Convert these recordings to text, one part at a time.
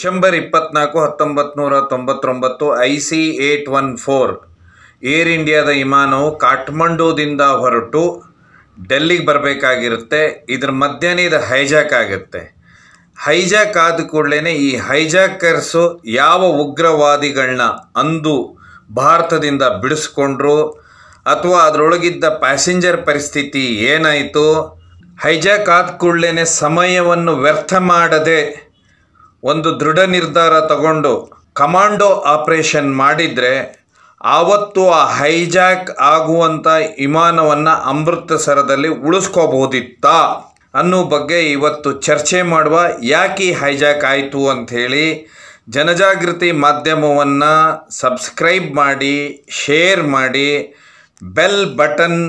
December ಇಪ್ಪತ್ನಾಲ್ಕು ಹತ್ತೊಂಬತ್ತು ನೂರ ತೊಂಬತ್ತೊಂಬತ್ತು I C eight one four Air ಇಂಡಿಯಾದ ವಿಮಾನವು ಕಾಠ್ಮಂಡುದಿಂದ ಹೊರಟು ಡೆಲ್ಲಿಗೆ ಬರಬೇಕಾಗಿರುತ್ತೆ ಇದ್ರ ಮಧ್ಯಾಹ್ನ ಇದು ಹೈಜಾಕ್ ಆಗುತ್ತೆ ಹೈಜಾಕ್ ಆದ ಕೂಡಲೇ ಈ ಹೈಜಾಕರ್ಸು ಯಾವ ಉಗ್ರವಾದಿಗಳನ್ನ ಅಂದು ಭಾರತದಿಂದ ಬಿಡಿಸ್ಕೊಂಡ್ರು ಅಥವಾ ಅದರೊಳಗಿದ್ದ ಪ್ಯಾಸೆಂಜರ್ ಪರಿಸ್ಥಿತಿ ಏನಾಯಿತು ಹೈಜಾಕ್ ಆದ ಕೂಡಲೇ ಸಮಯವನ್ನು ವ್ಯರ್ಥ ಮಾಡದೆ ಒಂದು ದೃಢ ನಿರ್ಧಾರ ತಗೊಂಡು ಕಮಾಂಡೋ ಆಪರೇಷನ್ ಮಾಡಿದರೆ ಆವತ್ತು ಆ ಹೈಜಾಕ್ ಆಗುವಂಥ ವಿಮಾನವನ್ನು ಅಮೃತಸರದಲ್ಲಿ ಉಳಿಸ್ಕೋಬಹುದಿತ್ತಾ ಅನ್ನೋ ಬಗ್ಗೆ ಇವತ್ತು ಚರ್ಚೆ ಮಾಡುವ ಯಾಕೆ ಹೈಜಾಕ್ ಆಯಿತು ಅಂಥೇಳಿ ಜನಜಾಗೃತಿ ಮಾಧ್ಯಮವನ್ನು ಸಬ್ಸ್ಕ್ರೈಬ್ ಮಾಡಿ ಶೇರ್ ಮಾಡಿ ಬೆಲ್ ಬಟನ್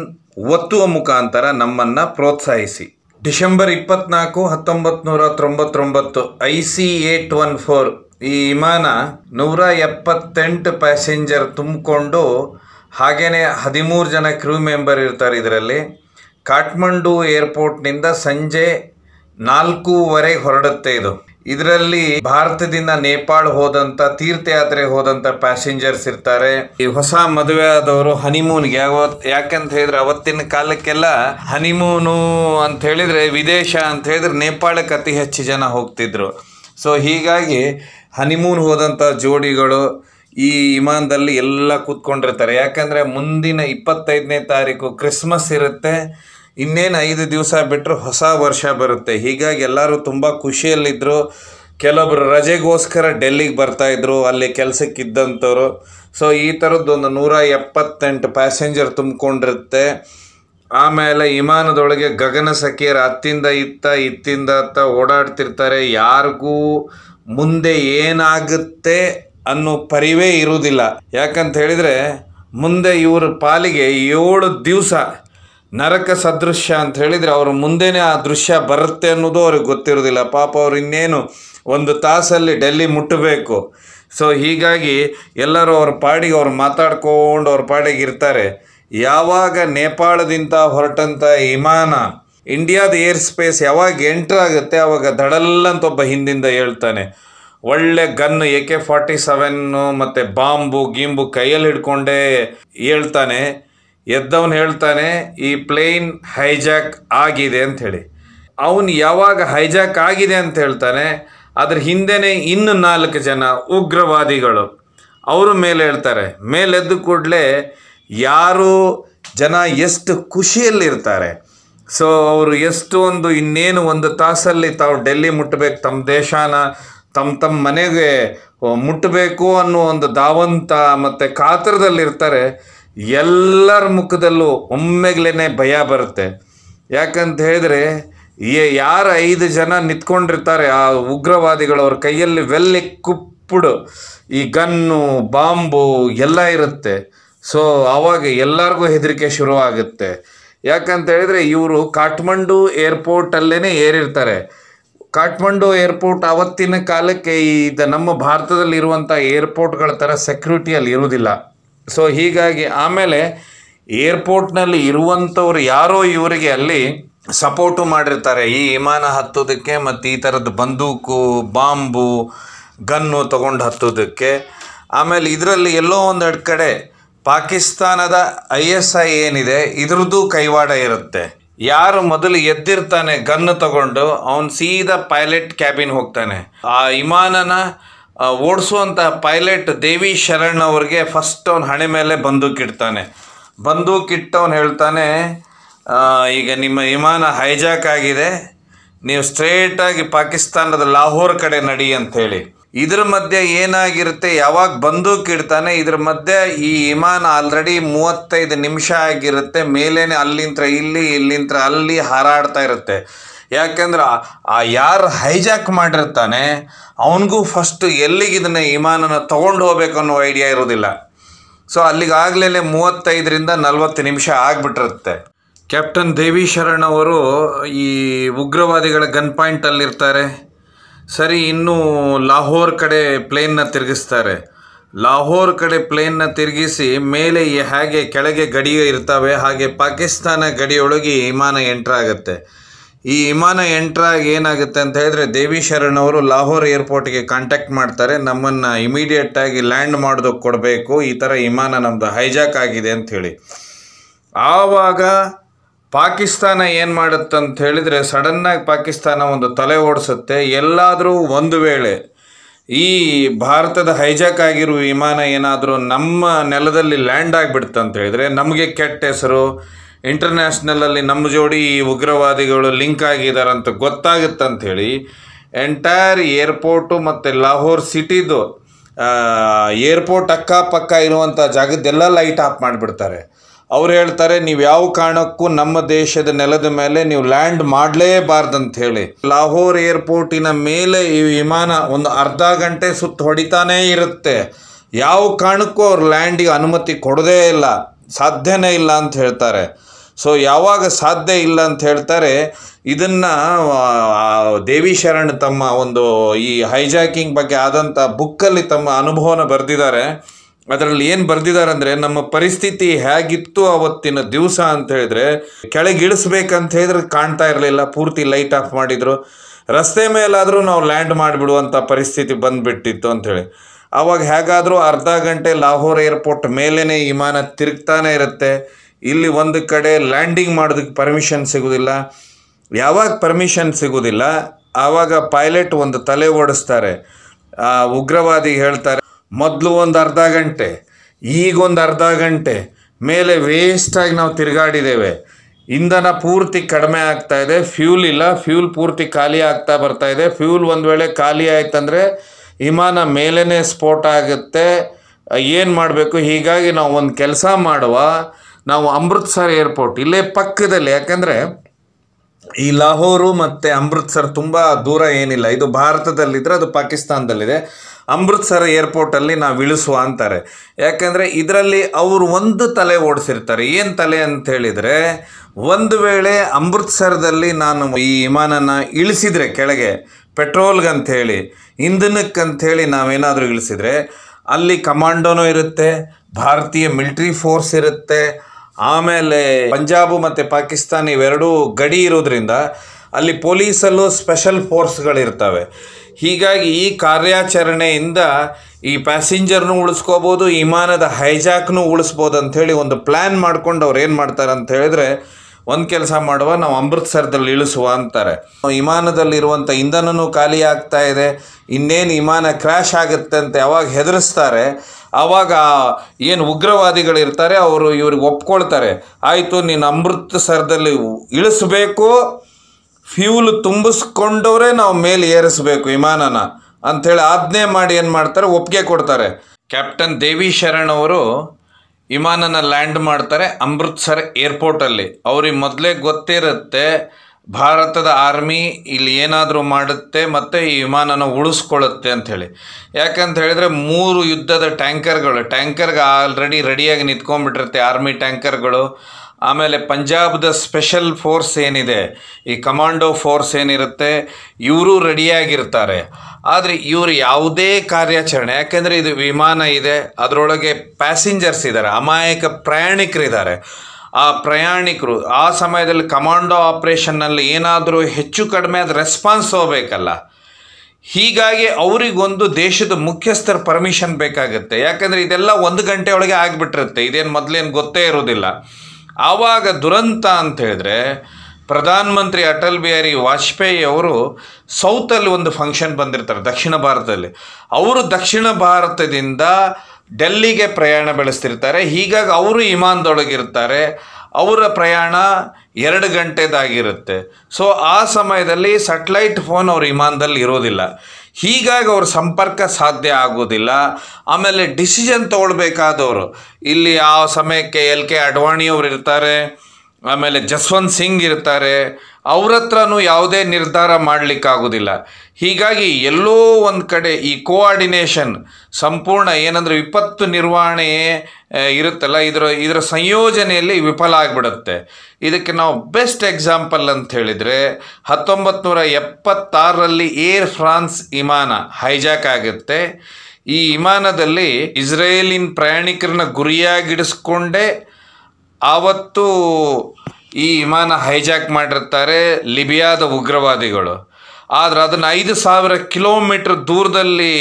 ಒತ್ತುವ ಮುಖಾಂತರ ನಮ್ಮನ್ನು ಪ್ರೋತ್ಸಾಹಿಸಿ ಡಿಸೆಂಬರ್ ಇಪ್ಪತ್ನಾಲ್ಕು ಹತ್ತೊಂಬತ್ತು ನೂರ ತೊಂಬತ್ತೊಂಬತ್ತು I C eight one four ಈ ವಿಮಾನ ನೂರ ಎಪ್ಪತ್ತೆಂಟು ಪ್ಯಾಸೆಂಜರ್ ತುಂಬಿಕೊಂಡು ಹಾಗೆಯೇ ಹದಿಮೂರು ಜನ ಕ್ರೂ ಮೆಂಬರ್ ಇರ್ತಾರೆ ಇದರಲ್ಲಿ ಕಾಠ್ಮಂಡು ಏರ್ಪೋರ್ಟ್ನಿಂದ ಸಂಜೆ ನಾಲ್ಕೂವರೆಗೆ ಹೊರಡುತ್ತೆ ಇದು ಇದರಲ್ಲಿ ಭಾರತದಿಂದ ನೇಪಾಳ್ ಹೋದಂತ ತೀರ್ಥಯಾತ್ರೆ ಹೋದಂತ ಪ್ಯಾಸೆಂಜರ್ಸ್ ಇರ್ತಾರೆ ಈ ಹೊಸ ಮದುವೆ ಆದವರು ಹನಿಮೂನ್ಗೆ ಯಾಕಂತ ಹೇಳಿದ್ರೆ ಅವತ್ತಿನ ಕಾಲಕ್ಕೆಲ್ಲ ಹನಿಮೂನು ಅಂತ ಹೇಳಿದ್ರೆ ವಿದೇಶ ಅಂತ ಹೇಳಿದ್ರೆ ನೇಪಾಳಕ್ಕೆ ಅತಿ ಹೆಚ್ಚು ಜನ ಹೋಗ್ತಿದ್ರು ಸೊ ಹೀಗಾಗಿ ಹನಿಮೂನ್ ಹೋದಂಥ ಜೋಡಿಗಳು ಈ ವಿಮಾನದಲ್ಲಿ ಎಲ್ಲ ಕೂತ್ಕೊಂಡಿರ್ತಾರೆ ಯಾಕಂದರೆ ಮುಂದಿನ ಇಪ್ಪತ್ತೈದನೇ ತಾರೀಕು ಕ್ರಿಸ್ಮಸ್ ಇರುತ್ತೆ ಇನ್ನೇನು ಐದು ದಿವಸ ಬಿಟ್ಟರೆ ಹೊಸ ವರ್ಷ ಬರುತ್ತೆ ಹೀಗಾಗಿ ಎಲ್ಲರೂ ತುಂಬ ಖುಷಿಯಲ್ಲಿದ್ದರು ಕೆಲವೊಬ್ಬರು ರಜೆಗೋಸ್ಕರ ಡೆಲ್ಲಿಗೆ ಬರ್ತಾಯಿದ್ರು ಅಲ್ಲಿ ಕೆಲಸಕ್ಕಿದ್ದಂಥವ್ರು ಸೊ ಈ ಒಂದು ನೂರ ಎಪ್ಪತ್ತೆಂಟು ಪ್ಯಾಸೆಂಜರ್ ತುಂಬಿಕೊಂಡಿರುತ್ತೆ ಆಮೇಲೆ ವಿಮಾನದೊಳಗೆ ಗಗನ ಸಖಿಯರ ಅತ್ತಿಂದ ಇತ್ತ ಇತ್ತಿಂದ ಅತ್ತ ಓಡಾಡ್ತಿರ್ತಾರೆ ಯಾರಿಗೂ ಮುಂದೆ ಏನಾಗುತ್ತೆ ಅನ್ನೋ ಪರಿವೇ ಇರುವುದಿಲ್ಲ ಯಾಕಂತ ಹೇಳಿದರೆ ಮುಂದೆ ಇವರು ಪಾಲಿಗೆ ಏಳು ದಿವಸ ನರಕ ಸದೃಶ್ಯ ಅಂತ ಹೇಳಿದರೆ ಅವ್ರ ಮುಂದೆನೇ ಆ ದೃಶ್ಯ ಬರುತ್ತೆ ಅನ್ನೋದು ಅವ್ರಿಗೆ ಗೊತ್ತಿರೋದಿಲ್ಲ ಪಾಪ ಅವರು ಇನ್ನೇನು ಒಂದು ತಾಸಲ್ಲಿ ಡೆಲ್ಲಿ ಮುಟ್ಟಬೇಕು ಸೊ ಹೀಗಾಗಿ ಎಲ್ಲರೂ ಅವ್ರ ಪಾಡಿಗೆ ಅವ್ರು ಮಾತಾಡ್ಕೊಂಡು ಅವ್ರ ಪಾಡಿಗೆ ಇರ್ತಾರೆ ಯಾವಾಗ ನೇಪಾಳದಿಂದ ಹೊರಟಂಥ ವಿಮಾನ ಇಂಡಿಯಾದ ಏರ್ ಸ್ಪೇಸ್ ಯಾವಾಗ ಎಂಟ್ರ್ ಆಗುತ್ತೆ ಆವಾಗ ಅಂತ ಒಬ್ಬ ಹಿಂದಿಂದ ಹೇಳ್ತಾನೆ ಒಳ್ಳೆ gun A K forty seven ಮತ್ತು ಬಾಂಬು ಗೀಂಬು ಕೈಯಲ್ಲಿ ಹಿಡ್ಕೊಂಡೇ ಹೇಳ್ತಾನೆ ಎದ್ದವನು ಹೇಳ್ತಾನೆ ಈ ಪ್ಲೇನ್ ಹೈಜಾಕ್ ಆಗಿದೆ ಅಂತ ಹೇಳಿ ಅವನು ಯಾವಾಗ ಹೈಜಾಕ್ ಆಗಿದೆ ಅಂತ ಹೇಳ್ತಾನೆ ಅದ್ರ ಹಿಂದೆನೇ ಇನ್ನು ನಾಲ್ಕು ಜನ ಉಗ್ರವಾದಿಗಳು ಅವರು ಮೇಲೆ ಹೇಳ್ತಾರೆ ಮೇಲೆದ್ದು ಕೂಡಲೇ ಯಾರು ಜನ ಎಷ್ಟು ಖುಷಿಯಲ್ಲಿರ್ತಾರೆ ಸೊ ಅವರು ಎಷ್ಟು ಒಂದು ಇನ್ನೇನು ಒಂದು ತಾಸಲ್ಲಿ ತಾವು ಡೆಲ್ಲಿ ಮುಟ್ಟಬೇಕು ತಮ್ಮ ದೇಶನ ತಮ್ಮ ತಮ್ಮ ಮನೆಗೆ ಮುಟ್ಟಬೇಕು ಅನ್ನೋ ಒಂದು ದಾವಂತ ಮತ್ತು ಕಾತರದಲ್ಲಿರ್ತಾರೆ ಎಲ್ಲರ ಮುಖದಲ್ಲೂ ಒಮ್ಮೆಗ್ಲೇ ಭಯ ಬರುತ್ತೆ ಯಾಕಂತ ಹೇಳಿದ್ರೆ ಯಾರು ಐದು ಜನ ನಿಂತ್ಕೊಂಡಿರ್ತಾರೆ ಆ ಉಗ್ರವಾದಿಗಳು ಅವ್ರ ಕೈಯಲ್ಲಿ ವೆಲ್ಲಿ ಕುಪ್ಪುಡು ಈ ಗನ್ನು ಬಾಂಬು ಎಲ್ಲ ಇರುತ್ತೆ ಸೊ ಆವಾಗ ಎಲ್ಲರಿಗೂ ಹೆದರಿಕೆ ಶುರು ಆಗುತ್ತೆ ಯಾಕಂತ ಹೇಳಿದ್ರೆ ಇವರು ಕಾಠ್ಮಂಡು ಏರ್ಪೋರ್ಟಲ್ಲೇ ಏರಿರ್ತಾರೆ ಕಾಠ್ಮಂಡು ಏರ್ಪೋರ್ಟ್ ಆವತ್ತಿನ ಕಾಲಕ್ಕೆ ಈ ನಮ್ಮ ಭಾರತದಲ್ಲಿರುವಂಥ ಏರ್ಪೋರ್ಟ್ಗಳ ಥರ ಸೆಕ್ಯೂರಿಟಿಯಲ್ಲಿ ಇರುವುದಿಲ್ಲ ಸೊ ಹೀಗಾಗಿ ಆಮೇಲೆ ಏರ್ಪೋರ್ಟ್ನಲ್ಲಿ ಇರುವಂಥವ್ರು ಯಾರೋ ಇವರಿಗೆ ಅಲ್ಲಿ ಸಪೋರ್ಟು ಮಾಡಿರ್ತಾರೆ ಈ ವಿಮಾನ ಹತ್ತೋದಕ್ಕೆ ಮತ್ತು ಈ ಥರದ ಬಂದೂಕು ಬಾಂಬು ಗನ್ನು ತಗೊಂಡು ಹತ್ತೋದಕ್ಕೆ ಆಮೇಲೆ ಇದರಲ್ಲಿ ಎಲ್ಲೋ ಒಂದೆರಡು ಕಡೆ ಪಾಕಿಸ್ತಾನದ ಐ ಎಸ್ ಐ ಏನಿದೆ ಇದ್ರದ್ದು ಕೈವಾಡ ಇರುತ್ತೆ ಯಾರು ಮೊದಲು ಎದ್ದಿರ್ತಾನೆ ಗನ್ನು ತಗೊಂಡು ಅವನು ಸೀದಾ ಪೈಲಟ್ ಕ್ಯಾಬಿನ್ ಹೋಗ್ತಾನೆ ಆ ವಿಮಾನನ ಓಡಿಸುವಂಥ ಪೈಲಟ್ ದೇವಿ ಶರಣ್ ಅವ್ರಿಗೆ ಫಸ್ಟ್ ಅವನ ಹಣೆ ಮೇಲೆ ಬಂದೂಕಿಡ್ತಾನೆ ಬಂದೂಕಿಟ್ಟವನು ಹೇಳ್ತಾನೆ ಈಗ ನಿಮ್ಮ ವಿಮಾನ ಹೈಜಾಕ್ ಆಗಿದೆ ನೀವು ಸ್ಟ್ರೇಟಾಗಿ ಪಾಕಿಸ್ತಾನದ ಲಾಹೋರ್ ಕಡೆ ನಡಿ ಅಂಥೇಳಿ ಇದ್ರ ಮಧ್ಯೆ ಏನಾಗಿರುತ್ತೆ ಯಾವಾಗ ಬಂದೂಕಿಡ್ತಾನೆ ಇದ್ರ ಮಧ್ಯೆ ಈ ವಿಮಾನ ಆಲ್ರೆಡಿ ಮೂವತ್ತೈದು ನಿಮಿಷ ಆಗಿರುತ್ತೆ ಮೇಲೇನೆ ಅಲ್ಲಿಂತ್ರ ಇಲ್ಲಿ ಇಲ್ಲಿಂತ್ರ ಅಲ್ಲಿ ಹಾರಾಡ್ತಾ ಇರುತ್ತೆ ಯಾಕೆಂದ್ರೆ ಆ ಯಾರು ಹೈಜಾಕ್ ಮಾಡಿರ್ತಾನೆ ಅವನಿಗೂ ಫಸ್ಟು ಎಲ್ಲಿಗೆ ಇದನ್ನ ವಿಮಾನನ ತೊಗೊಂಡು ಹೋಗ್ಬೇಕು ಅನ್ನೋ ಐಡಿಯಾ ಇರೋದಿಲ್ಲ ಸೊ ಅಲ್ಲಿಗಾಗಲೇ ಮೂವತ್ತೈದರಿಂದ ನಲವತ್ತು ನಿಮಿಷ ಆಗಿಬಿಟ್ಟಿರುತ್ತೆ ಕ್ಯಾಪ್ಟನ್ ದೇವಿ ಶರಣ್ ಅವರು ಈ ಉಗ್ರವಾದಿಗಳ ಗನ್ ಪಾಯಿಂಟಲ್ಲಿರ್ತಾರೆ ಸರಿ ಇನ್ನು ಲಾಹೋರ್ ಕಡೆ ಪ್ಲೇನ್ನ ತಿರುಗಿಸ್ತಾರೆ ಲಾಹೋರ್ ಕಡೆ ಪ್ಲೇನ್ನ ತಿರುಗಿಸಿ ಮೇಲೆ ಹೇಗೆ ಕೆಳಗೆ ಗಡಿಯೇ ಇರ್ತವೆ ಹಾಗೆ ಪಾಕಿಸ್ತಾನ ಗಡಿಯೊಳಗೆ ವಿಮಾನ ಎಂಟ್ರಾಗುತ್ತೆ ಈ ವಿಮಾನ ಎಂಟ್ರಾಗಿ ಏನಾಗುತ್ತೆ ಅಂತ ಹೇಳಿದ್ರೆ ದೇವಿ ಅವರು ಲಾಹೋರ್ ಏರ್ಪೋರ್ಟ್ಗೆ ಕಾಂಟ್ಯಾಕ್ಟ್ ಮಾಡ್ತಾರೆ ನಮ್ಮನ್ನು ಆಗಿ ಲ್ಯಾಂಡ್ ಮಾಡೋದಕ್ಕೆ ಕೊಡಬೇಕು ಈ ಥರ ವಿಮಾನ ನಮ್ಮದು ಹೈಜಾಕ್ ಆಗಿದೆ ಅಂಥೇಳಿ ಆವಾಗ ಪಾಕಿಸ್ತಾನ ಏನು ಮಾಡುತ್ತಂತ ಹೇಳಿದರೆ ಸಡನ್ನಾಗಿ ಪಾಕಿಸ್ತಾನ ಒಂದು ತಲೆ ಓಡಿಸುತ್ತೆ ಎಲ್ಲಾದರೂ ಒಂದು ವೇಳೆ ಈ ಭಾರತದ ಹೈಜಾಕ್ ಆಗಿರುವ ವಿಮಾನ ಏನಾದರೂ ನಮ್ಮ ನೆಲದಲ್ಲಿ ಲ್ಯಾಂಡ್ ಅಂತ ಹೇಳಿದರೆ ನಮಗೆ ಕೆಟ್ಟ ಹೆಸರು ಇಂಟರ್ನ್ಯಾಷ್ನಲಲ್ಲಿ ನಮ್ಮ ಜೋಡಿ ಈ ಉಗ್ರವಾದಿಗಳು ಲಿಂಕ್ ಅಂತ ಅಂತ ಹೇಳಿ ಎಂಟೈರ್ ಏರ್ಪೋರ್ಟು ಮತ್ತು ಲಾಹೋರ್ ಸಿಟಿದು ಏರ್ಪೋರ್ಟ್ ಅಕ್ಕಪಕ್ಕ ಇರುವಂಥ ಜಾಗದ್ದೆಲ್ಲ ಲೈಟ್ ಆಫ್ ಮಾಡಿಬಿಡ್ತಾರೆ ಅವ್ರು ಹೇಳ್ತಾರೆ ನೀವು ಯಾವ ಕಾರಣಕ್ಕೂ ನಮ್ಮ ದೇಶದ ನೆಲದ ಮೇಲೆ ನೀವು ಲ್ಯಾಂಡ್ ಮಾಡಲೇಬಾರ್ದಂತ ಹೇಳಿ ಲಾಹೋರ್ ಏರ್ಪೋರ್ಟಿನ ಮೇಲೆ ಈ ವಿಮಾನ ಒಂದು ಅರ್ಧ ಗಂಟೆ ಸುತ್ತ ಹೊಡಿತಾನೇ ಇರುತ್ತೆ ಯಾವ ಕಾರಣಕ್ಕೂ ಅವ್ರು ಲ್ಯಾಂಡಿಗೆ ಅನುಮತಿ ಕೊಡೋದೇ ಇಲ್ಲ ಸಾಧ್ಯನೇ ಇಲ್ಲ ಅಂತ ಹೇಳ್ತಾರೆ ಸೊ ಯಾವಾಗ ಸಾಧ್ಯ ಇಲ್ಲ ಅಂತ ಹೇಳ್ತಾರೆ ಇದನ್ನು ದೇವಿ ಶರಣ್ ತಮ್ಮ ಒಂದು ಈ ಹೈಜಾಕಿಂಗ್ ಬಗ್ಗೆ ಆದಂಥ ಬುಕ್ಕಲ್ಲಿ ತಮ್ಮ ಅನುಭವನ ಬರೆದಿದ್ದಾರೆ ಅದರಲ್ಲಿ ಏನು ಬರೆದಿದ್ದಾರೆ ಅಂದರೆ ನಮ್ಮ ಪರಿಸ್ಥಿತಿ ಹೇಗಿತ್ತು ಅವತ್ತಿನ ದಿವಸ ಅಂತ ಹೇಳಿದ್ರೆ ಕೆಳಗಿಳಿಸ್ಬೇಕಂತ ಹೇಳಿದ್ರೆ ಕಾಣ್ತಾ ಇರಲಿಲ್ಲ ಪೂರ್ತಿ ಲೈಟ್ ಆಫ್ ಮಾಡಿದರು ರಸ್ತೆ ಮೇಲಾದರೂ ನಾವು ಲ್ಯಾಂಡ್ ಮಾಡಿಬಿಡುವಂಥ ಪರಿಸ್ಥಿತಿ ಬಂದುಬಿಟ್ಟಿತ್ತು ಅಂಥೇಳಿ ಅವಾಗ ಹೇಗಾದರೂ ಅರ್ಧ ಗಂಟೆ ಲಾಹೋರ್ ಏರ್ಪೋರ್ಟ್ ಮೇಲೇ ವಿಮಾನ ತಿರುಗ್ತಾನೆ ಇರುತ್ತೆ ಇಲ್ಲಿ ಒಂದು ಕಡೆ ಲ್ಯಾಂಡಿಂಗ್ ಮಾಡೋದಕ್ಕೆ ಪರ್ಮಿಷನ್ ಸಿಗೋದಿಲ್ಲ ಯಾವಾಗ ಪರ್ಮಿಷನ್ ಸಿಗೋದಿಲ್ಲ ಆವಾಗ ಪೈಲಟ್ ಒಂದು ತಲೆ ಓಡಿಸ್ತಾರೆ ಆ ಉಗ್ರವಾದಿಗೆ ಹೇಳ್ತಾರೆ ಮೊದಲು ಒಂದು ಅರ್ಧ ಗಂಟೆ ಈಗೊಂದು ಅರ್ಧ ಗಂಟೆ ಮೇಲೆ ವೇಸ್ಟಾಗಿ ನಾವು ತಿರುಗಾಡಿದ್ದೇವೆ ಇಂಧನ ಪೂರ್ತಿ ಕಡಿಮೆ ಆಗ್ತಾ ಇದೆ ಫ್ಯೂಲ್ ಇಲ್ಲ ಫ್ಯೂಲ್ ಪೂರ್ತಿ ಖಾಲಿ ಆಗ್ತಾ ಬರ್ತಾ ಇದೆ ಫ್ಯೂಲ್ ಒಂದು ವೇಳೆ ಖಾಲಿ ಆಯ್ತಂದರೆ ವಿಮಾನ ಮೇಲೇ ಸ್ಫೋಟ ಆಗುತ್ತೆ ಏನು ಮಾಡಬೇಕು ಹೀಗಾಗಿ ನಾವು ಒಂದು ಕೆಲಸ ಮಾಡುವ ನಾವು ಅಮೃತ್ಸರ್ ಏರ್ಪೋರ್ಟ್ ಇಲ್ಲೇ ಪಕ್ಕದಲ್ಲಿ ಯಾಕಂದರೆ ಈ ಲಾಹೋರು ಮತ್ತು ಅಮೃತ್ಸರ್ ತುಂಬ ದೂರ ಏನಿಲ್ಲ ಇದು ಭಾರತದಲ್ಲಿದ್ದರೆ ಅದು ಪಾಕಿಸ್ತಾನದಲ್ಲಿದೆ ಅಮೃತ್ಸರ್ ಏರ್ಪೋರ್ಟಲ್ಲಿ ನಾವು ಇಳಿಸುವ ಅಂತಾರೆ ಯಾಕೆಂದರೆ ಇದರಲ್ಲಿ ಅವರು ಒಂದು ತಲೆ ಓಡಿಸಿರ್ತಾರೆ ಏನು ತಲೆ ಅಂತ ಹೇಳಿದರೆ ಒಂದು ವೇಳೆ ಅಮೃತ್ಸರದಲ್ಲಿ ನಾನು ಈ ವಿಮಾನನ ಇಳಿಸಿದರೆ ಕೆಳಗೆ ಪೆಟ್ರೋಲ್ಗಂಥೇಳಿ ಹೇಳಿ ನಾವೇನಾದರೂ ಇಳಿಸಿದರೆ ಅಲ್ಲಿ ಕಮಾಂಡೋನೂ ಇರುತ್ತೆ ಭಾರತೀಯ ಮಿಲಿಟ್ರಿ ಫೋರ್ಸ್ ಇರುತ್ತೆ ಆಮೇಲೆ ಪಂಜಾಬು ಮತ್ತು ಪಾಕಿಸ್ತಾನ ಇವೆರಡೂ ಗಡಿ ಇರೋದ್ರಿಂದ ಅಲ್ಲಿ ಪೊಲೀಸಲ್ಲೂ ಸ್ಪೆಷಲ್ ಫೋರ್ಸ್ಗಳಿರ್ತವೆ ಹೀಗಾಗಿ ಈ ಕಾರ್ಯಾಚರಣೆಯಿಂದ ಈ ಪ್ಯಾಸೆಂಜರ್ನು ಉಳಿಸ್ಕೋಬೋದು ವಿಮಾನದ ಹೈಜಾಕ್ನು ಉಳಿಸ್ಬೋದು ಅಂಥೇಳಿ ಒಂದು ಪ್ಲ್ಯಾನ್ ಮಾಡ್ಕೊಂಡು ಅವ್ರು ಏನು ಮಾಡ್ತಾರೆ ಅಂತ ಹೇಳಿದ್ರೆ ಒಂದು ಕೆಲಸ ಮಾಡುವ ನಾವು ಅಮೃತ್ಸರದಲ್ಲಿ ಇಳಿಸುವ ಅಂತಾರೆ ವಿಮಾನದಲ್ಲಿರುವಂಥ ಇಂಧನನೂ ಖಾಲಿ ಆಗ್ತಾ ಇದೆ ಇನ್ನೇನು ವಿಮಾನ ಕ್ರ್ಯಾಶ್ ಆಗುತ್ತೆ ಅಂತ ಯಾವಾಗ ಹೆದರಿಸ್ತಾರೆ ಆವಾಗ ಏನು ಉಗ್ರವಾದಿಗಳಿರ್ತಾರೆ ಅವರು ಇವ್ರಿಗೆ ಒಪ್ಕೊಳ್ತಾರೆ ಆಯಿತು ನೀನು ಅಮೃತಸರದಲ್ಲಿ ಇಳಿಸ್ಬೇಕು ಫ್ಯೂಲ್ ತುಂಬಿಸ್ಕೊಂಡವರೇ ನಾವು ಮೇಲೆ ಏರಿಸ್ಬೇಕು ವಿಮಾನನ ಅಂಥೇಳಿ ಆಜ್ಞೆ ಮಾಡಿ ಏನು ಮಾಡ್ತಾರೆ ಒಪ್ಪಿಗೆ ಕೊಡ್ತಾರೆ ಕ್ಯಾಪ್ಟನ್ ದೇವಿ ಶರಣ್ ಅವರು ವಿಮಾನನ ಲ್ಯಾಂಡ್ ಮಾಡ್ತಾರೆ ಅಮೃತ್ಸರ್ ಏರ್ಪೋರ್ಟಲ್ಲಿ ಅವ್ರಿಗೆ ಮೊದಲೇ ಗೊತ್ತಿರುತ್ತೆ ಭಾರತದ ಆರ್ಮಿ ಇಲ್ಲಿ ಏನಾದರೂ ಮಾಡುತ್ತೆ ಮತ್ತು ಈ ವಿಮಾನನ ಉಳಿಸ್ಕೊಳ್ಳುತ್ತೆ ಅಂಥೇಳಿ ಯಾಕಂತ ಹೇಳಿದರೆ ಮೂರು ಯುದ್ಧದ ಟ್ಯಾಂಕರ್ಗಳು ಟ್ಯಾಂಕರ್ಗೆ ಆಲ್ರೆಡಿ ರೆಡಿಯಾಗಿ ನಿಂತ್ಕೊಂಡ್ಬಿಟ್ಟಿರುತ್ತೆ ಆರ್ಮಿ ಟ್ಯಾಂಕರ್ಗಳು ಆಮೇಲೆ ಪಂಜಾಬ್ದ ಸ್ಪೆಷಲ್ ಫೋರ್ಸ್ ಏನಿದೆ ಈ ಕಮಾಂಡೋ ಫೋರ್ಸ್ ಏನಿರುತ್ತೆ ಇವರು ರೆಡಿಯಾಗಿರ್ತಾರೆ ಆದರೆ ಇವರು ಯಾವುದೇ ಕಾರ್ಯಾಚರಣೆ ಯಾಕೆಂದರೆ ಇದು ವಿಮಾನ ಇದೆ ಅದರೊಳಗೆ ಪ್ಯಾಸೆಂಜರ್ಸ್ ಇದ್ದಾರೆ ಅಮಾಯಕ ಪ್ರಯಾಣಿಕರಿದ್ದಾರೆ ಆ ಪ್ರಯಾಣಿಕರು ಆ ಸಮಯದಲ್ಲಿ ಕಮಾಂಡೋ ಆಪ್ರೇಷನ್ನಲ್ಲಿ ಏನಾದರೂ ಹೆಚ್ಚು ಕಡಿಮೆ ಆದ ರೆಸ್ಪಾನ್ಸ್ ಹೋಗಬೇಕಲ್ಲ ಹೀಗಾಗಿ ಅವರಿಗೊಂದು ದೇಶದ ಮುಖ್ಯಸ್ಥರ ಪರ್ಮಿಷನ್ ಬೇಕಾಗುತ್ತೆ ಯಾಕಂದರೆ ಇದೆಲ್ಲ ಒಂದು ಗಂಟೆ ಒಳಗೆ ಆಗಿಬಿಟ್ಟಿರುತ್ತೆ ಇದೇನು ಮೊದಲೇನು ಗೊತ್ತೇ ಇರೋದಿಲ್ಲ ಆವಾಗ ದುರಂತ ಅಂತ ಹೇಳಿದ್ರೆ ಪ್ರಧಾನಮಂತ್ರಿ ಅಟಲ್ ಬಿಹಾರಿ ವಾಜಪೇಯಿ ಅವರು ಸೌತಲ್ಲಿ ಒಂದು ಫಂಕ್ಷನ್ ಬಂದಿರ್ತಾರೆ ದಕ್ಷಿಣ ಭಾರತದಲ್ಲಿ ಅವರು ದಕ್ಷಿಣ ಭಾರತದಿಂದ ಡೆಲ್ಲಿಗೆ ಪ್ರಯಾಣ ಬೆಳೆಸ್ತಿರ್ತಾರೆ ಹೀಗಾಗಿ ಅವರು ಇಮಾನ್ದೊಳಗಿರ್ತಾರೆ ಅವರ ಪ್ರಯಾಣ ಎರಡು ಗಂಟೆದಾಗಿರುತ್ತೆ ಸೊ ಆ ಸಮಯದಲ್ಲಿ ಸಟ್ಲೈಟ್ ಫೋನ್ ಅವ್ರ ವಿಮಾನ್ದಲ್ಲಿ ಇರೋದಿಲ್ಲ ಹೀಗಾಗಿ ಅವ್ರ ಸಂಪರ್ಕ ಸಾಧ್ಯ ಆಗೋದಿಲ್ಲ ಆಮೇಲೆ ಡಿಸಿಷನ್ ತೊಗೊಳ್ಬೇಕಾದವರು ಇಲ್ಲಿ ಆ ಸಮಯಕ್ಕೆ ಎಲ್ ಕೆ ಅಡ್ವಾಣಿಯವ್ರು ಇರ್ತಾರೆ ಆಮೇಲೆ ಜಸ್ವಂತ್ ಸಿಂಗ್ ಇರ್ತಾರೆ ಅವ್ರ ಹತ್ರನೂ ಯಾವುದೇ ನಿರ್ಧಾರ ಮಾಡಲಿಕ್ಕಾಗೋದಿಲ್ಲ ಹೀಗಾಗಿ ಎಲ್ಲೋ ಒಂದು ಕಡೆ ಈ ಕೋಆರ್ಡಿನೇಷನ್ ಸಂಪೂರ್ಣ ಏನಂದರೆ ವಿಪತ್ತು ನಿರ್ವಹಣೆ ಇರುತ್ತಲ್ಲ ಇದರ ಇದರ ಸಂಯೋಜನೆಯಲ್ಲಿ ವಿಫಲ ಆಗಿಬಿಡುತ್ತೆ ಇದಕ್ಕೆ ನಾವು ಬೆಸ್ಟ್ ಎಕ್ಸಾಂಪಲ್ ಅಂತ ಹೇಳಿದರೆ ಹತ್ತೊಂಬತ್ತು ನೂರ ಎಪ್ಪತ್ತಾರರಲ್ಲಿ ಏರ್ ಫ್ರಾನ್ಸ್ ವಿಮಾನ ಹೈಜಾಕ್ ಆಗುತ್ತೆ ಈ ವಿಮಾನದಲ್ಲಿ ಇಸ್ರೇಲಿನ ಪ್ರಯಾಣಿಕರನ್ನ ಗುರಿಯಾಗಿಡಿಸ್ಕೊಂಡೇ ಆವತ್ತು ಈ ವಿಮಾನ ಹೈಜಾಕ್ ಮಾಡಿರ್ತಾರೆ ಲಿಬಿಯಾದ ಉಗ್ರವಾದಿಗಳು ಆದರೆ ಅದನ್ನು ಐದು ಸಾವಿರ ಕಿಲೋಮೀಟರ್ ದೂರದಲ್ಲಿ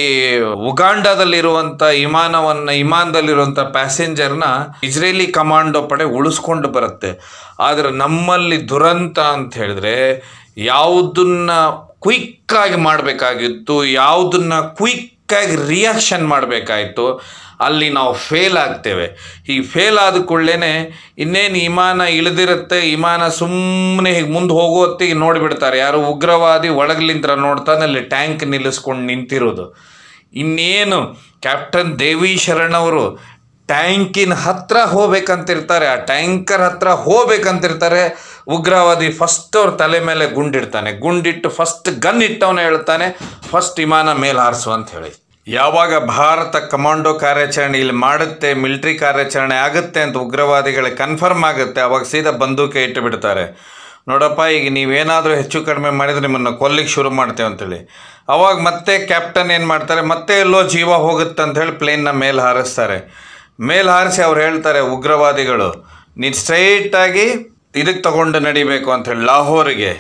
ಉಗಾಂಡಾದಲ್ಲಿರುವಂಥ ವಿಮಾನವನ್ನು ವಿಮಾನದಲ್ಲಿರುವಂಥ ಪ್ಯಾಸೆಂಜರ್ನ ಇಸ್ರೇಲಿ ಕಮಾಂಡೋ ಪಡೆ ಉಳಿಸ್ಕೊಂಡು ಬರುತ್ತೆ ಆದರೆ ನಮ್ಮಲ್ಲಿ ದುರಂತ ಅಂತ ಹೇಳಿದ್ರೆ ಯಾವುದನ್ನ ಕ್ವಿಕ್ಕಾಗಿ ಮಾಡಬೇಕಾಗಿತ್ತು ಯಾವುದನ್ನ ಕ್ವಿಕ್ ಕ್ವಿಕ್ಕಾಗಿ ರಿಯಾಕ್ಷನ್ ಮಾಡಬೇಕಾಯಿತು ಅಲ್ಲಿ ನಾವು ಫೇಲ್ ಆಗ್ತೇವೆ ಈ ಫೇಲ್ ಆದ ಕೂಡಲೇ ಇನ್ನೇನು ವಿಮಾನ ಇಳಿದಿರುತ್ತೆ ವಿಮಾನ ಸುಮ್ಮನೆ ಹೀಗೆ ಮುಂದೆ ಹೋಗೋ ಹೊತ್ತಿಗೆ ನೋಡಿಬಿಡ್ತಾರೆ ಯಾರು ಉಗ್ರವಾದಿ ಒಳಗಲಿಂತ್ರ ನೋಡ್ತಾನೆ ಅಲ್ಲಿ ಟ್ಯಾಂಕ್ ನಿಲ್ಲಿಸ್ಕೊಂಡು ನಿಂತಿರೋದು ಇನ್ನೇನು ಕ್ಯಾಪ್ಟನ್ ದೇವಿ ಶರಣವರು ಟ್ಯಾಂಕಿನ ಹತ್ರ ಹೋಗ್ಬೇಕಂತಿರ್ತಾರೆ ಆ ಟ್ಯಾಂಕರ್ ಹತ್ರ ಹೋಗ್ಬೇಕಂತಿರ್ತಾರೆ ಉಗ್ರವಾದಿ ಫಸ್ಟ್ ಅವ್ರ ತಲೆ ಮೇಲೆ ಗುಂಡಿಡ್ತಾನೆ ಗುಂಡಿಟ್ಟು ಫಸ್ಟ್ ಗನ್ ಇಟ್ಟವನ ಹೇಳ್ತಾನೆ ಫಸ್ಟ್ ವಿಮಾನ ಮೇಲೆ ಹಾರಿಸು ಅಂತ ಹೇಳಿ ಯಾವಾಗ ಭಾರತ ಕಮಾಂಡೋ ಕಾರ್ಯಾಚರಣೆ ಇಲ್ಲಿ ಮಾಡುತ್ತೆ ಮಿಲಿಟ್ರಿ ಕಾರ್ಯಾಚರಣೆ ಆಗುತ್ತೆ ಅಂತ ಉಗ್ರವಾದಿಗಳಿಗೆ ಕನ್ಫರ್ಮ್ ಆಗುತ್ತೆ ಅವಾಗ ಸೀದಾ ಬಂದೂಕೆ ಇಟ್ಟು ಬಿಡ್ತಾರೆ ನೋಡಪ್ಪ ಈಗ ನೀವೇನಾದರೂ ಹೆಚ್ಚು ಕಡಿಮೆ ಮಾಡಿದರೆ ನಿಮ್ಮನ್ನು ಕೊಲ್ಲಿಗೆ ಶುರು ಮಾಡ್ತೇವೆ ಅಂತೇಳಿ ಅವಾಗ ಮತ್ತೆ ಕ್ಯಾಪ್ಟನ್ ಏನು ಮಾಡ್ತಾರೆ ಮತ್ತೆ ಎಲ್ಲೋ ಜೀವ ಹೋಗುತ್ತೆ ಅಂತ ಹೇಳಿ ಪ್ಲೇನ್ನ ಮೇಲೆ ಹಾರಿಸ್ತಾರೆ ಮೇಲ್ಹಾರಿಸಿ ಅವ್ರು ಹೇಳ್ತಾರೆ ಉಗ್ರವಾದಿಗಳು ನೀನು ಸ್ಟ್ರೈಟಾಗಿ ಇದಕ್ಕೆ ತಗೊಂಡು ನಡಿಬೇಕು ಅಂತ ಲಾಹೋರಿಗೆ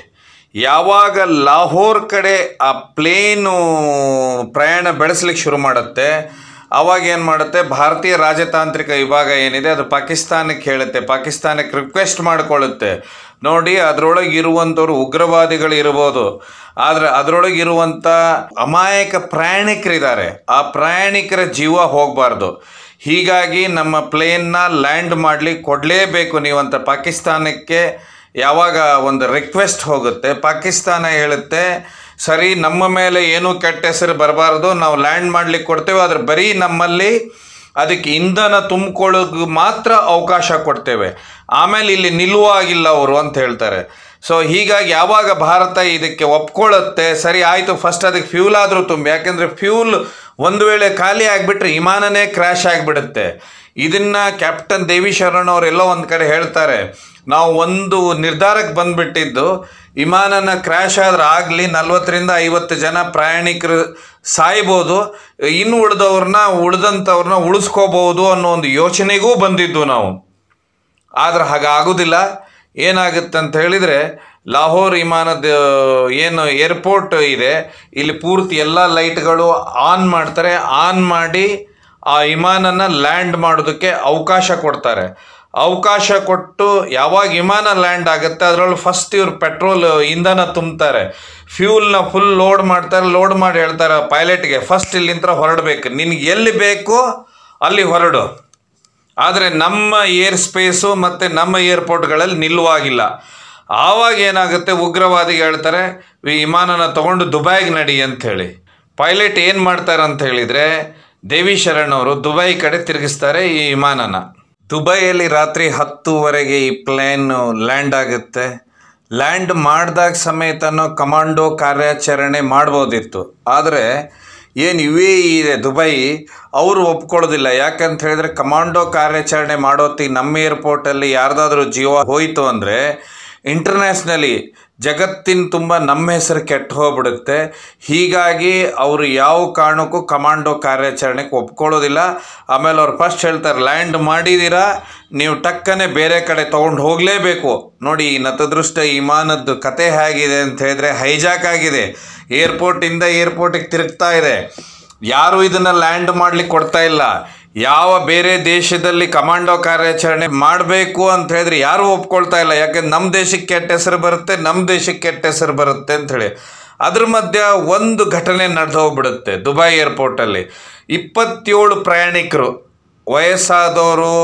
ಯಾವಾಗ ಲಾಹೋರ್ ಕಡೆ ಆ ಪ್ಲೇನು ಪ್ರಯಾಣ ಬೆಳೆಸಲಿಕ್ಕೆ ಶುರು ಮಾಡುತ್ತೆ ಅವಾಗ ಏನು ಮಾಡುತ್ತೆ ಭಾರತೀಯ ರಾಜತಾಂತ್ರಿಕ ವಿಭಾಗ ಏನಿದೆ ಅದು ಪಾಕಿಸ್ತಾನಕ್ಕೆ ಹೇಳುತ್ತೆ ಪಾಕಿಸ್ತಾನಕ್ಕೆ ರಿಕ್ವೆಸ್ಟ್ ಮಾಡಿಕೊಳ್ಳುತ್ತೆ ನೋಡಿ ಅದರೊಳಗೆ ಇರುವಂಥವ್ರು ಉಗ್ರವಾದಿಗಳು ಇರ್ಬೋದು ಆದರೆ ಅದರೊಳಗೆ ಅಮಾಯಕ ಪ್ರಯಾಣಿಕರಿದ್ದಾರೆ ಆ ಪ್ರಯಾಣಿಕರ ಜೀವ ಹೋಗಬಾರ್ದು ಹೀಗಾಗಿ ನಮ್ಮ ಪ್ಲೇನ್ನ ಲ್ಯಾಂಡ್ ಮಾಡಲಿಕ್ಕೆ ಕೊಡಲೇಬೇಕು ನೀವಂತ ಪಾಕಿಸ್ತಾನಕ್ಕೆ ಯಾವಾಗ ಒಂದು ರಿಕ್ವೆಸ್ಟ್ ಹೋಗುತ್ತೆ ಪಾಕಿಸ್ತಾನ ಹೇಳುತ್ತೆ ಸರಿ ನಮ್ಮ ಮೇಲೆ ಏನೂ ಕೆಟ್ಟ ಹೆಸರು ಬರಬಾರ್ದು ನಾವು ಲ್ಯಾಂಡ್ ಮಾಡಲಿಕ್ಕೆ ಕೊಡ್ತೇವೆ ಆದರೆ ಬರೀ ನಮ್ಮಲ್ಲಿ ಅದಕ್ಕೆ ಇಂಧನ ತುಂಬಿಕೊಳ್ಳೋದು ಮಾತ್ರ ಅವಕಾಶ ಕೊಡ್ತೇವೆ ಆಮೇಲೆ ಇಲ್ಲಿ ನಿಲ್ಲುವಾಗಿಲ್ಲ ಅವರು ಅಂತ ಹೇಳ್ತಾರೆ ಸೊ ಹೀಗಾಗಿ ಯಾವಾಗ ಭಾರತ ಇದಕ್ಕೆ ಒಪ್ಕೊಳ್ಳುತ್ತೆ ಸರಿ ಆಯಿತು ಫಸ್ಟ್ ಅದಕ್ಕೆ ಫ್ಯೂಲ್ ಆದರೂ ತುಂಬಿ ಯಾಕೆಂದರೆ ಫ್ಯೂಲ್ ಒಂದು ವೇಳೆ ಖಾಲಿ ಆಗಿಬಿಟ್ರೆ ವಿಮಾನನೇ ಕ್ರ್ಯಾಶ್ ಆಗಿಬಿಡುತ್ತೆ ಇದನ್ನು ಕ್ಯಾಪ್ಟನ್ ದೇವಿ ಶರಣ್ ಅವರೆಲ್ಲೋ ಒಂದು ಕಡೆ ಹೇಳ್ತಾರೆ ನಾವು ಒಂದು ನಿರ್ಧಾರಕ್ಕೆ ಬಂದುಬಿಟ್ಟಿದ್ದು ವಿಮಾನನ ಕ್ರ್ಯಾಶ್ ಆದ್ರೆ ಆಗಲಿ ನಲ್ವತ್ತರಿಂದ ಐವತ್ತು ಜನ ಪ್ರಯಾಣಿಕರು ಸಾಯ್ಬೋದು ಇನ್ನು ಉಳಿದವ್ರನ್ನ ಉಳಿದಂಥವ್ರನ್ನ ಉಳಿಸ್ಕೋಬೋದು ಅನ್ನೋ ಒಂದು ಯೋಚನೆಗೂ ಬಂದಿದ್ದು ನಾವು ಆದರೆ ಹಾಗಾಗೋದಿಲ್ಲ ಏನಾಗುತ್ತೆ ಅಂತ ಹೇಳಿದರೆ ಲಾಹೋರ್ ವಿಮಾನದ ಏನು ಏರ್ಪೋರ್ಟ್ ಇದೆ ಇಲ್ಲಿ ಪೂರ್ತಿ ಎಲ್ಲ ಲೈಟ್ಗಳು ಆನ್ ಮಾಡ್ತಾರೆ ಆನ್ ಮಾಡಿ ಆ ವಿಮಾನನ ಲ್ಯಾಂಡ್ ಮಾಡೋದಕ್ಕೆ ಅವಕಾಶ ಕೊಡ್ತಾರೆ ಅವಕಾಶ ಕೊಟ್ಟು ಯಾವಾಗ ವಿಮಾನ ಲ್ಯಾಂಡ್ ಆಗುತ್ತೆ ಅದರೊಳಗೆ ಫಸ್ಟ್ ಇವರು ಪೆಟ್ರೋಲ್ ಇಂಧನ ತುಂಬ್ತಾರೆ ಫ್ಯೂಲ್ನ ಫುಲ್ ಲೋಡ್ ಮಾಡ್ತಾರೆ ಲೋಡ್ ಮಾಡಿ ಹೇಳ್ತಾರೆ ಪೈಲಟ್ಗೆ ಫಸ್ಟ್ ಇಲ್ಲಿಂತ ಹೊರಡಬೇಕು ನಿನಗೆ ಎಲ್ಲಿ ಬೇಕು ಅಲ್ಲಿ ಹೊರಡು ಆದರೆ ನಮ್ಮ ಏರ್ ಸ್ಪೇಸು ಮತ್ತು ನಮ್ಮ ಏರ್ಪೋರ್ಟ್ಗಳಲ್ಲಿ ನಿಲ್ಲುವಾಗಿಲ್ಲ ಆವಾಗ ಏನಾಗುತ್ತೆ ಉಗ್ರವಾದಿಗೆ ಹೇಳ್ತಾರೆ ಈ ವಿಮಾನನ ತಗೊಂಡು ದುಬೈಗೆ ನಡಿ ಅಂಥೇಳಿ ಪೈಲಟ್ ಏನು ಮಾಡ್ತಾರೆ ಅಂತ ಹೇಳಿದರೆ ದೇವಿ ಶರಣವರು ದುಬೈ ಕಡೆ ತಿರುಗಿಸ್ತಾರೆ ಈ ವಿಮಾನನ ದುಬೈಯಲ್ಲಿ ರಾತ್ರಿ ಹತ್ತುವರೆಗೆ ಈ ಪ್ಲೇನು ಲ್ಯಾಂಡ್ ಆಗುತ್ತೆ ಲ್ಯಾಂಡ್ ಮಾಡಿದಾಗ ಸಮೇತನೋ ಕಮಾಂಡೋ ಕಾರ್ಯಾಚರಣೆ ಮಾಡ್ಬೋದಿತ್ತು ಆದರೆ ಏನು ಯು ಎ ಇದೆ ದುಬೈ ಅವರು ಒಪ್ಕೊಳ್ಳೋದಿಲ್ಲ ಯಾಕಂತ ಹೇಳಿದ್ರೆ ಕಮಾಂಡೋ ಕಾರ್ಯಾಚರಣೆ ಮಾಡೋತ್ತಿ ನಮ್ಮ ಏರ್ಪೋರ್ಟಲ್ಲಿ ಯಾರ್ದಾದ್ರೂ ಜೀವ ಹೋಯಿತು ಅಂದರೆ ಇಂಟರ್ನ್ಯಾಷ್ನಲಿ ಜಗತ್ತಿನ ತುಂಬ ನಮ್ಮ ಹೆಸರು ಕೆಟ್ಟು ಹೋಗ್ಬಿಡುತ್ತೆ ಹೀಗಾಗಿ ಅವರು ಯಾವ ಕಾರಣಕ್ಕೂ ಕಮಾಂಡೋ ಕಾರ್ಯಾಚರಣೆಗೆ ಒಪ್ಕೊಳ್ಳೋದಿಲ್ಲ ಆಮೇಲೆ ಅವ್ರು ಫಸ್ಟ್ ಹೇಳ್ತಾರೆ ಲ್ಯಾಂಡ್ ಮಾಡಿದ್ದೀರಾ ನೀವು ಟಕ್ಕನೆ ಬೇರೆ ಕಡೆ ತೊಗೊಂಡು ಹೋಗಲೇಬೇಕು ನೋಡಿ ಈ ನತದೃಷ್ಟ ವಿಮಾನದ್ದು ಕತೆ ಹೇಗಿದೆ ಅಂತ ಹೇಳಿದ್ರೆ ಹೈಜಾಕ್ ಆಗಿದೆ ಏರ್ಪೋರ್ಟಿಂದ ಏರ್ಪೋರ್ಟಿಗೆ ತಿರುಗ್ತಾ ಇದೆ ಯಾರೂ ಇದನ್ನ ಲ್ಯಾಂಡ್ ಮಾಡ್ಲಿಕ್ಕೆ ಕೊಡ್ತಾ ಇಲ್ಲ ಯಾವ ಬೇರೆ ದೇಶದಲ್ಲಿ ಕಮಾಂಡೋ ಕಾರ್ಯಾಚರಣೆ ಮಾಡಬೇಕು ಅಂತ ಹೇಳಿದ್ರೆ ಯಾರೂ ಒಪ್ಕೊಳ್ತಾ ಇಲ್ಲ ಯಾಕೆಂದ್ರೆ ನಮ್ಮ ದೇಶಕ್ಕೆ ಕೆಟ್ಟ ಹೆಸರು ಬರುತ್ತೆ ನಮ್ಮ ದೇಶಕ್ಕೆ ಕೆಟ್ಟ ಹೆಸರು ಬರುತ್ತೆ ಅಂತ ಹೇಳಿ ಅದ್ರ ಮಧ್ಯ ಒಂದು ಘಟನೆ ನಡೆದು ಹೋಗ್ಬಿಡುತ್ತೆ ದುಬೈ ಏರ್ಪೋರ್ಟಲ್ಲಿ ಇಪ್ಪತ್ತೇಳು ಪ್ರಯಾಣಿಕರು ವಯಸ್ಸಾದವರು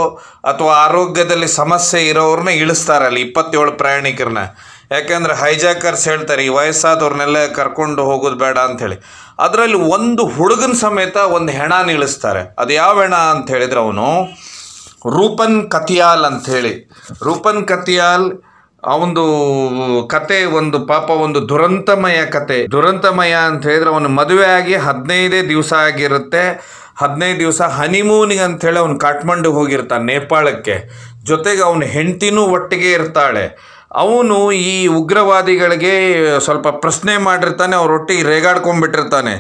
ಅಥವಾ ಆರೋಗ್ಯದಲ್ಲಿ ಸಮಸ್ಯೆ ಇರೋರನ್ನ ಇಳಿಸ್ತಾರಲ್ಲಿ ಇಪ್ಪತ್ತೇಳು ಪ್ರಯಾಣಿಕರನ್ನ ಯಾಕೆಂದರೆ ಹೈಜಾಕರ್ಸ್ ಹೇಳ್ತಾರೆ ಈ ವಯಸ್ಸಾದವ್ರನ್ನೆಲ್ಲ ಕರ್ಕೊಂಡು ಹೋಗೋದು ಬೇಡ ಅಂಥೇಳಿ ಅದರಲ್ಲಿ ಒಂದು ಹುಡುಗನ ಸಮೇತ ಒಂದು ಹೆಣ ನಿಲ್ಲಿಸ್ತಾರೆ ಅದು ಯಾವ ಹೆಣ ಅಂತ ಹೇಳಿದ್ರೆ ಅವನು ರೂಪನ್ ಕತಿಯಾಲ್ ಅಂಥೇಳಿ ರೂಪನ್ ಕತಿಯಾಲ್ ಅವನು ಕತೆ ಒಂದು ಪಾಪ ಒಂದು ದುರಂತಮಯ ಕತೆ ದುರಂತಮಯ ಅಂತ ಹೇಳಿದ್ರೆ ಅವನು ಮದುವೆ ಆಗಿ ಹದಿನೈದೇ ದಿವಸ ಆಗಿರುತ್ತೆ ಹದಿನೈದು ದಿವಸ ಹನಿಮೂನಿಗೆ ಅಂಥೇಳಿ ಅವನು ಕಾಠ್ಮಂಡುಗೆ ಹೋಗಿರ್ತಾನೆ ನೇಪಾಳಕ್ಕೆ ಜೊತೆಗೆ ಅವನು ಹೆಂಡ್ತಿನೂ ಒಟ್ಟಿಗೆ ಇರ್ತಾಳೆ ಅವನು ಈ ಉಗ್ರವಾದಿಗಳಿಗೆ ಸ್ವಲ್ಪ ಪ್ರಶ್ನೆ ಮಾಡಿರ್ತಾನೆ ಅವರೊಟ್ಟಿಗೆ ರೇಗಾಡ್ಕೊಂಡ್ಬಿಟ್ಟಿರ್ತಾನೆ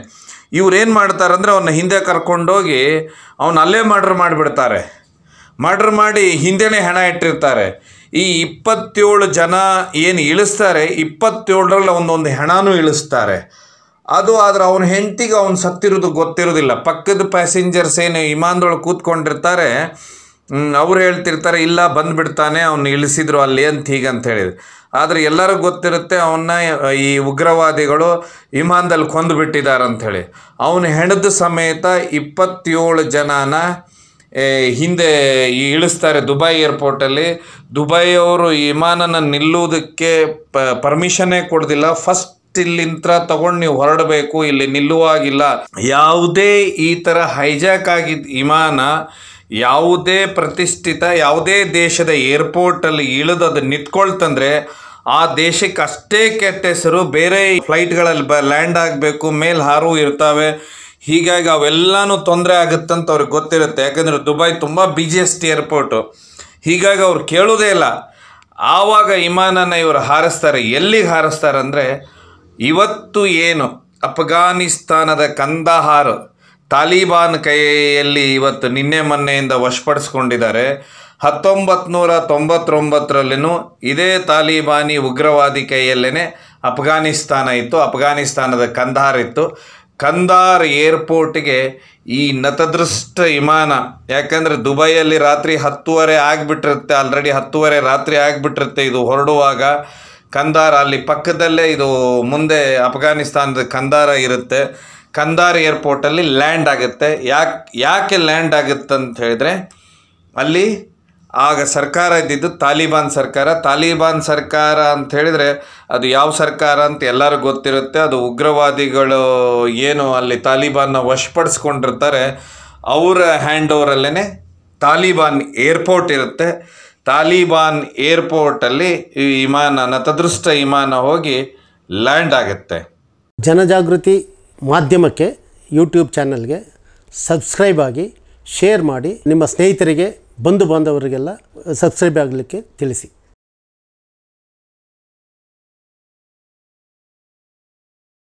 ಇವ್ರೇನು ಮಾಡ್ತಾರಂದ್ರೆ ಅವನ್ನ ಹಿಂದೆ ಕರ್ಕೊಂಡೋಗಿ ಅವನ ಅಲ್ಲೇ ಮರ್ಡ್ರ್ ಮಾಡಿಬಿಡ್ತಾರೆ ಮರ್ಡ್ರ್ ಮಾಡಿ ಹಿಂದೆನೇ ಹೆಣ ಇಟ್ಟಿರ್ತಾರೆ ಈ ಇಪ್ಪತ್ತೇಳು ಜನ ಏನು ಇಳಿಸ್ತಾರೆ ಇಪ್ಪತ್ತೇಳರಲ್ಲಿ ಅವನೊಂದು ಹೆಣನೂ ಇಳಿಸ್ತಾರೆ ಅದು ಆದರೆ ಅವನ ಹೆಂಡತಿಗೆ ಅವ್ನು ಸತ್ತಿರೋದು ಗೊತ್ತಿರೋದಿಲ್ಲ ಪಕ್ಕದ ಪ್ಯಾಸೆಂಜರ್ಸ್ ಏನು ವಿಮಾನದೊಳಗೆ ಕೂತ್ಕೊಂಡಿರ್ತಾರೆ ಅವ್ರು ಹೇಳ್ತಿರ್ತಾರೆ ಇಲ್ಲ ಬಂದುಬಿಡ್ತಾನೆ ಅವನು ಇಳಿಸಿದ್ರು ಅಲ್ಲಿ ಅಂತ ಹೀಗಂತ ಹೇಳಿದ್ರು ಆದರೆ ಎಲ್ಲರಿಗೂ ಗೊತ್ತಿರುತ್ತೆ ಅವನ್ನ ಈ ಉಗ್ರವಾದಿಗಳು ವಿಮಾನದಲ್ಲಿ ಕೊಂದು ಬಿಟ್ಟಿದ್ದಾರಂಥೇಳಿ ಅವನು ಹೆಣದ ಸಮೇತ ಇಪ್ಪತ್ತೇಳು ಜನನ ಹಿಂದೆ ಇಳಿಸ್ತಾರೆ ದುಬೈ ಏರ್ಪೋರ್ಟಲ್ಲಿ ಅವರು ವಿಮಾನನ ನಿಲ್ಲುವುದಕ್ಕೆ ಪ ಪರ್ಮಿಷನೇ ಕೊಡೋದಿಲ್ಲ ಫಸ್ಟ್ ಇಲ್ಲಿಂತ ತಗೊಂಡು ನೀವು ಹೊರಡಬೇಕು ಇಲ್ಲಿ ನಿಲ್ಲುವಾಗಿಲ್ಲ ಯಾವುದೇ ಈ ಥರ ಹೈಜಾಕ್ ಆಗಿದ್ದ ವಿಮಾನ ಯಾವುದೇ ಪ್ರತಿಷ್ಠಿತ ಯಾವುದೇ ದೇಶದ ಏರ್ಪೋರ್ಟಲ್ಲಿ ಇಳಿದು ಅದು ನಿಂತ್ಕೊಳ್ತಂದ್ರೆ ಆ ದೇಶಕ್ಕೆ ಅಷ್ಟೇ ಕೆಟ್ಟ ಹೆಸರು ಬೇರೆ ಫ್ಲೈಟ್ಗಳಲ್ಲಿ ಬ ಲ್ಯಾಂಡ್ ಆಗಬೇಕು ಮೇಲೆ ಹಾರು ಇರ್ತಾವೆ ಹೀಗಾಗಿ ಅವೆಲ್ಲನೂ ತೊಂದರೆ ಅಂತ ಅವ್ರಿಗೆ ಗೊತ್ತಿರುತ್ತೆ ಯಾಕಂದರೆ ದುಬೈ ತುಂಬ ಬಿಜಿಯೆಸ್ಟ್ ಏರ್ಪೋರ್ಟು ಹೀಗಾಗಿ ಅವ್ರು ಕೇಳೋದೇ ಇಲ್ಲ ಆವಾಗ ವಿಮಾನನ ಇವರು ಹಾರಿಸ್ತಾರೆ ಎಲ್ಲಿಗೆ ಹಾರಿಸ್ತಾರೆ ಅಂದರೆ ಇವತ್ತು ಏನು ಅಫ್ಘಾನಿಸ್ತಾನದ ಕಂದಹಾರ್ ತಾಲಿಬಾನ್ ಕೈಯಲ್ಲಿ ಇವತ್ತು ನಿನ್ನೆ ಮೊನ್ನೆಯಿಂದ ವಶಪಡಿಸ್ಕೊಂಡಿದ್ದಾರೆ ಹತ್ತೊಂಬತ್ತು ನೂರ ತೊಂಬತ್ತೊಂಬತ್ತರಲ್ಲೂ ಇದೇ ತಾಲಿಬಾನಿ ಉಗ್ರವಾದಿ ಕೈಯಲ್ಲೇ ಅಫ್ಘಾನಿಸ್ತಾನ ಇತ್ತು ಅಫ್ಘಾನಿಸ್ತಾನದ ಕಂದಾರ್ ಇತ್ತು ಕಂದಾರ್ ಏರ್ಪೋರ್ಟ್ಗೆ ಈ ನತದೃಷ್ಟ ವಿಮಾನ ಯಾಕಂದರೆ ದುಬೈಯಲ್ಲಿ ರಾತ್ರಿ ಹತ್ತುವರೆ ಆಗಿಬಿಟ್ಟಿರುತ್ತೆ ಆಲ್ರೆಡಿ ಹತ್ತುವರೆ ರಾತ್ರಿ ಆಗಿಬಿಟ್ಟಿರುತ್ತೆ ಇದು ಹೊರಡುವಾಗ ಕಂದಾರ ಅಲ್ಲಿ ಪಕ್ಕದಲ್ಲೇ ಇದು ಮುಂದೆ ಅಫ್ಘಾನಿಸ್ತಾನದ ಕಂದಾರ ಇರುತ್ತೆ ಕಂದಾರ್ ಏರ್ಪೋರ್ಟಲ್ಲಿ ಲ್ಯಾಂಡ್ ಆಗುತ್ತೆ ಯಾಕೆ ಯಾಕೆ ಲ್ಯಾಂಡ್ ಆಗುತ್ತೆ ಅಂತ ಹೇಳಿದ್ರೆ ಅಲ್ಲಿ ಆಗ ಸರ್ಕಾರ ಇದ್ದಿದ್ದು ತಾಲಿಬಾನ್ ಸರ್ಕಾರ ತಾಲಿಬಾನ್ ಸರ್ಕಾರ ಅಂತ ಹೇಳಿದರೆ ಅದು ಯಾವ ಸರ್ಕಾರ ಅಂತ ಎಲ್ಲರಿಗೂ ಗೊತ್ತಿರುತ್ತೆ ಅದು ಉಗ್ರವಾದಿಗಳು ಏನು ಅಲ್ಲಿ ತಾಲಿಬಾನ್ನ ವಶಪಡಿಸ್ಕೊಂಡಿರ್ತಾರೆ ಅವರ ಹ್ಯಾಂಡ್ ಓವರಲ್ಲೇ ತಾಲಿಬಾನ್ ಏರ್ಪೋರ್ಟ್ ಇರುತ್ತೆ ತಾಲಿಬಾನ್ ಏರ್ಪೋರ್ಟಲ್ಲಿ ಈ ವಿಮಾನ ನತದೃಷ್ಟ ವಿಮಾನ ಹೋಗಿ ಲ್ಯಾಂಡ್ ಆಗುತ್ತೆ ಜನಜಾಗೃತಿ ಮಾಧ್ಯಮಕ್ಕೆ ಯೂಟ್ಯೂಬ್ ಚಾನಲ್ಗೆ ಸಬ್ಸ್ಕ್ರೈಬ್ ಆಗಿ ಶೇರ್ ಮಾಡಿ ನಿಮ್ಮ ಸ್ನೇಹಿತರಿಗೆ ಬಂಧು ಬಾಂಧವರಿಗೆಲ್ಲ ಸಬ್ಸ್ಕ್ರೈಬ್ ಆಗಲಿಕ್ಕೆ ತಿಳಿಸಿ